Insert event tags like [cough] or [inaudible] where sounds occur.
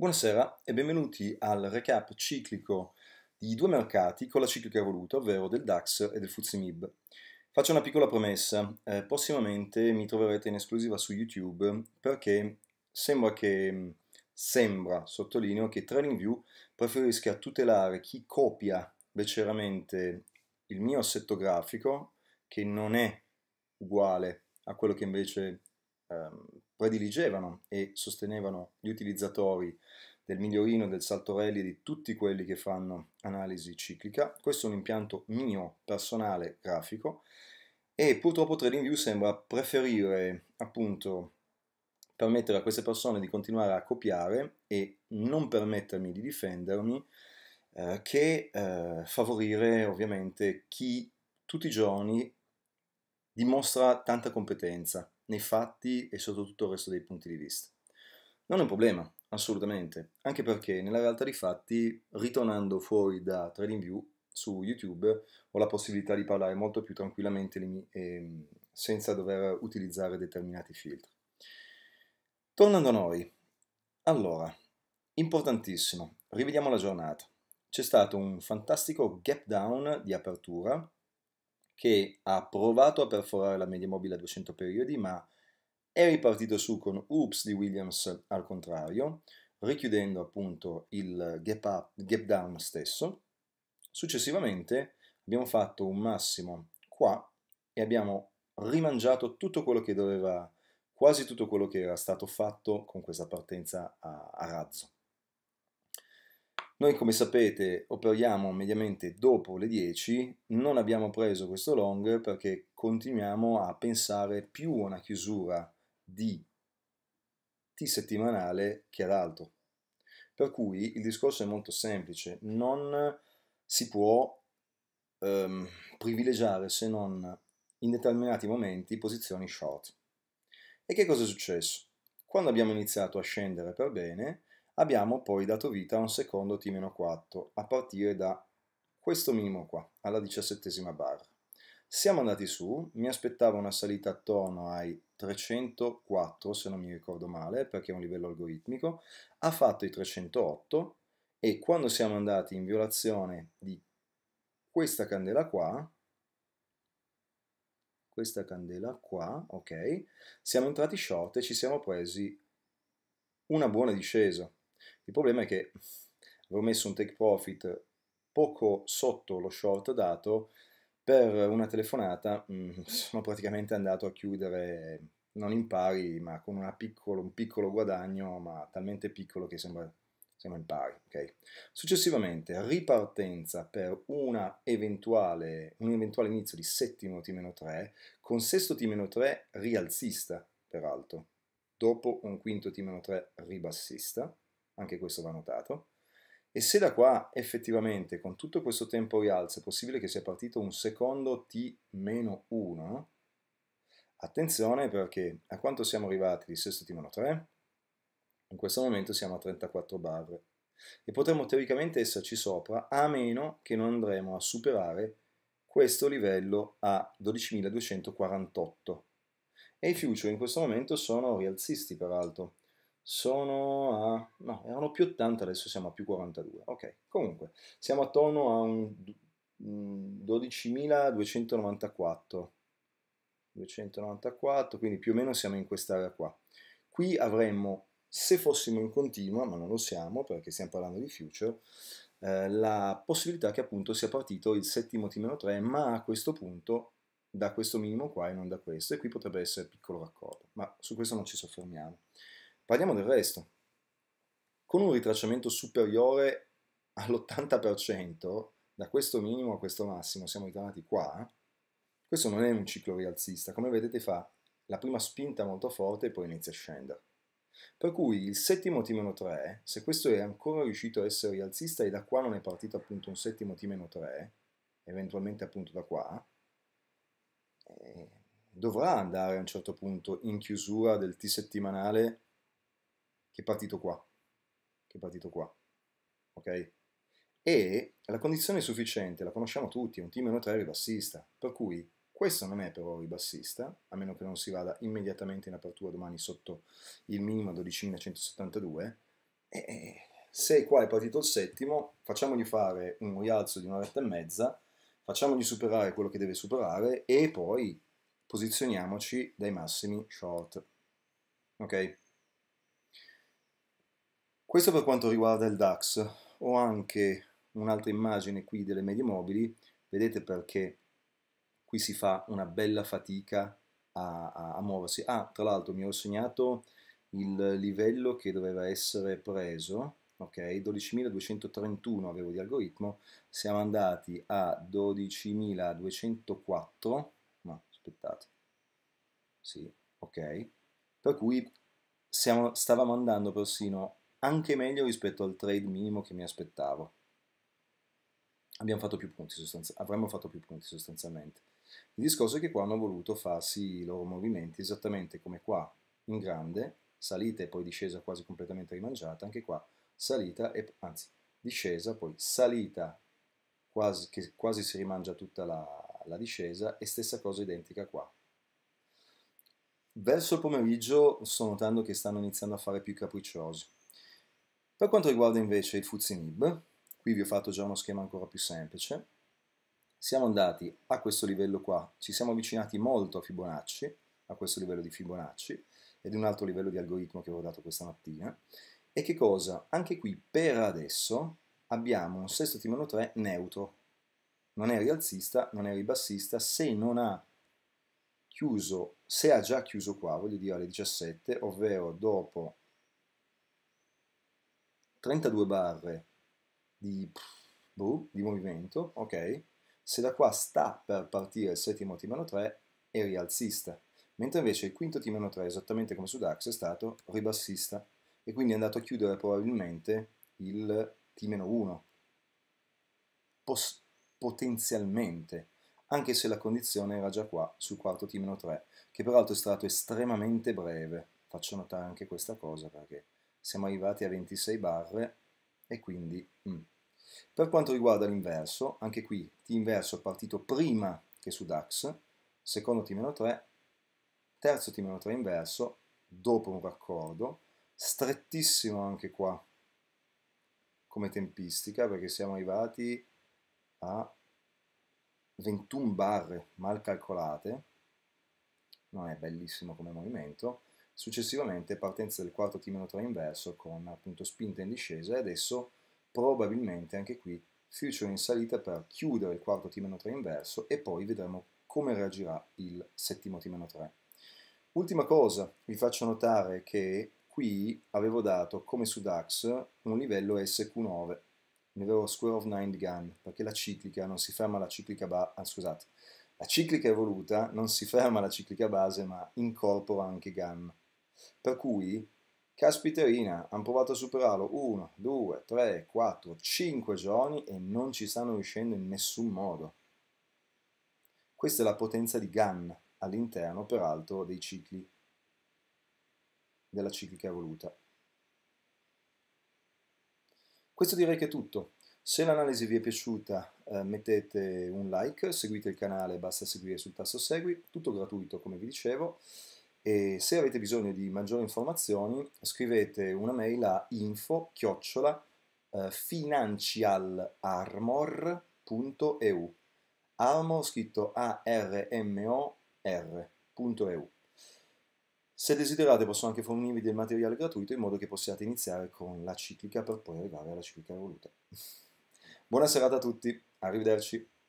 Buonasera e benvenuti al recap ciclico di due mercati con la ciclica evoluta, ovvero del DAX e del FUZIMIB. Faccio una piccola promessa, eh, prossimamente mi troverete in esclusiva su YouTube perché sembra che, sembra, sottolineo, che TradingView preferisca tutelare chi copia beceramente il mio assetto grafico, che non è uguale a quello che invece ehm, prediligevano e sostenevano gli utilizzatori del migliorino, del saltorelli, di tutti quelli che fanno analisi ciclica. Questo è un impianto mio, personale, grafico, e purtroppo TradingView sembra preferire appunto permettere a queste persone di continuare a copiare e non permettermi di difendermi eh, che eh, favorire ovviamente chi tutti i giorni dimostra tanta competenza nei fatti e sotto tutto il resto dei punti di vista. Non è un problema, assolutamente, anche perché nella realtà dei fatti, ritornando fuori da TradingView su YouTube, ho la possibilità di parlare molto più tranquillamente ehm, senza dover utilizzare determinati filtri. Tornando a noi, allora, importantissimo, rivediamo la giornata. C'è stato un fantastico gap down di apertura che ha provato a perforare la media mobile a 200 periodi, ma è ripartito su con Oops di Williams al contrario, richiudendo appunto il gap, up, gap down stesso. Successivamente abbiamo fatto un massimo qua e abbiamo rimangiato tutto quello che doveva, quasi tutto quello che era stato fatto con questa partenza a, a razzo. Noi come sapete operiamo mediamente dopo le 10, non abbiamo preso questo long perché continuiamo a pensare più a una chiusura di T settimanale che ad altro. Per cui il discorso è molto semplice, non si può ehm, privilegiare se non in determinati momenti posizioni short. E che cosa è successo? Quando abbiamo iniziato a scendere per bene, abbiamo poi dato vita a un secondo T-4 a partire da questo minimo qua, alla diciassettesima barra. Siamo andati su, mi aspettavo una salita attorno ai 304 se non mi ricordo male perché è un livello algoritmico, ha fatto i 308 e quando siamo andati in violazione di questa candela qua, questa candela qua, ok, siamo entrati short e ci siamo presi una buona discesa, il problema è che avevo messo un take profit poco sotto lo short dato, per una telefonata mm, [laughs] sono praticamente andato a chiudere non in pari, ma con piccolo, un piccolo guadagno, ma talmente piccolo che sembra siamo in pari. Okay? Successivamente, ripartenza per eventuale, un eventuale inizio di settimo T-3, con sesto T-3 rialzista, peraltro, dopo un quinto T-3 ribassista, anche questo va notato. E se da qua effettivamente con tutto questo tempo rialzo è possibile che sia partito un secondo T-1, attenzione perché a quanto siamo arrivati di sesto T-3? In questo momento siamo a 34 bar e potremmo teoricamente esserci sopra a meno che non andremo a superare questo livello a 12.248 e i future in questo momento sono rialzisti peraltro sono a... no, erano più 80, adesso siamo a più 42. Ok, comunque, siamo attorno a un 12.294. 294, mm, quindi più o meno siamo in quest'area qua. Qui avremmo, se fossimo in continua, ma non lo siamo perché stiamo parlando di future, eh, la possibilità che appunto sia partito il settimo T-3, ma a questo punto da questo minimo qua e non da questo, e qui potrebbe essere piccolo raccordo, ma su questo non ci soffermiamo. Parliamo del resto. Con un ritracciamento superiore all'80%, da questo minimo a questo massimo, siamo ritornati qua, questo non è un ciclo rialzista, come vedete fa la prima spinta molto forte e poi inizia a scendere. Per cui il settimo T 3, se questo è ancora riuscito a essere rialzista e da qua non è partito appunto un settimo T 3, eventualmente appunto da qua, eh, dovrà andare a un certo punto in chiusura del T settimanale che è partito qua, che è partito qua, ok? E la condizione sufficiente la conosciamo tutti, un T-3 ribassista, per cui questo non è però ribassista, a meno che non si vada immediatamente in apertura domani sotto il minimo 12.172, e se qua è partito il settimo, facciamogli fare un rialzo di una retta e mezza, facciamogli superare quello che deve superare e poi posizioniamoci dai massimi short. Ok? Questo per quanto riguarda il DAX. Ho anche un'altra immagine qui delle medie mobili, vedete perché qui si fa una bella fatica a, a, a muoversi. Ah, tra l'altro mi ho segnato il livello che doveva essere preso, ok? 12.231 avevo di algoritmo, siamo andati a 12.204, no, aspettate, sì, ok, per cui siamo, stavamo andando persino anche meglio rispetto al trade minimo che mi aspettavo. Abbiamo fatto più punti sostanz- avremmo fatto più punti sostanzialmente. Il discorso è che qua hanno voluto farsi i loro movimenti esattamente come qua, in grande, salita e poi discesa quasi completamente rimangiata, anche qua salita e anzi discesa, poi salita quasi, che quasi si rimangia tutta la, la discesa e stessa cosa identica qua. Verso il pomeriggio sto notando che stanno iniziando a fare più capricciosi per quanto riguarda invece il Fuzimib, qui vi ho fatto già uno schema ancora più semplice, siamo andati a questo livello qua, ci siamo avvicinati molto a Fibonacci, a questo livello di Fibonacci, ed un altro livello di algoritmo che avevo dato questa mattina, e che cosa? Anche qui per adesso abbiamo un sesto timone 3 neutro, non è rialzista, non è ribassista, se non ha chiuso, se ha già chiuso qua, voglio dire alle 17, ovvero dopo 32 barre di, boh, di movimento, ok? Se da qua sta per partire il settimo T-3 è rialzista, mentre invece il quinto T-3, esattamente come su DAX, è stato ribassista e quindi è andato a chiudere probabilmente il T-1, Pos potenzialmente, anche se la condizione era già qua sul quarto T-3, che peraltro è stato estremamente breve, faccio notare anche questa cosa perché siamo arrivati a 26 barre e quindi... Mm. Per quanto riguarda l'inverso, anche qui T inverso è partito prima che su DAX, secondo T-3, terzo T-3 inverso, dopo un raccordo, strettissimo anche qua come tempistica perché siamo arrivati a 21 barre mal calcolate, non è bellissimo come movimento, Successivamente partenza del quarto T-3 inverso con appunto spinta in discesa e adesso probabilmente anche qui future in salita per chiudere il quarto T-3 inverso e poi vedremo come reagirà il settimo T-3. Ultima cosa, vi faccio notare che qui avevo dato come su DAX un livello SQ9, ne avevo Square of 9 gun, perché la ciclica non si ferma alla ciclica base, ah, scusate, la ciclica evoluta non si ferma alla ciclica base ma incorpora anche gun. Per cui, caspiterina, hanno provato a superarlo 1, 2, 3, 4, 5 giorni e non ci stanno riuscendo in nessun modo. Questa è la potenza di GAN all'interno, peraltro, dei cicli della ciclica evoluta. Questo direi che è tutto. Se l'analisi vi è piaciuta eh, mettete un like, seguite il canale, basta seguire sul tasto segui, tutto gratuito come vi dicevo. E se avete bisogno di maggiori informazioni, scrivete una mail a info-financialarmor.eu. chiocciola eh, Armor scritto A-R-M-O-R.eu. Se desiderate posso anche fornirvi del materiale gratuito in modo che possiate iniziare con la ciclica per poi arrivare alla ciclica evoluta. [laughs] Buona serata a tutti, arrivederci.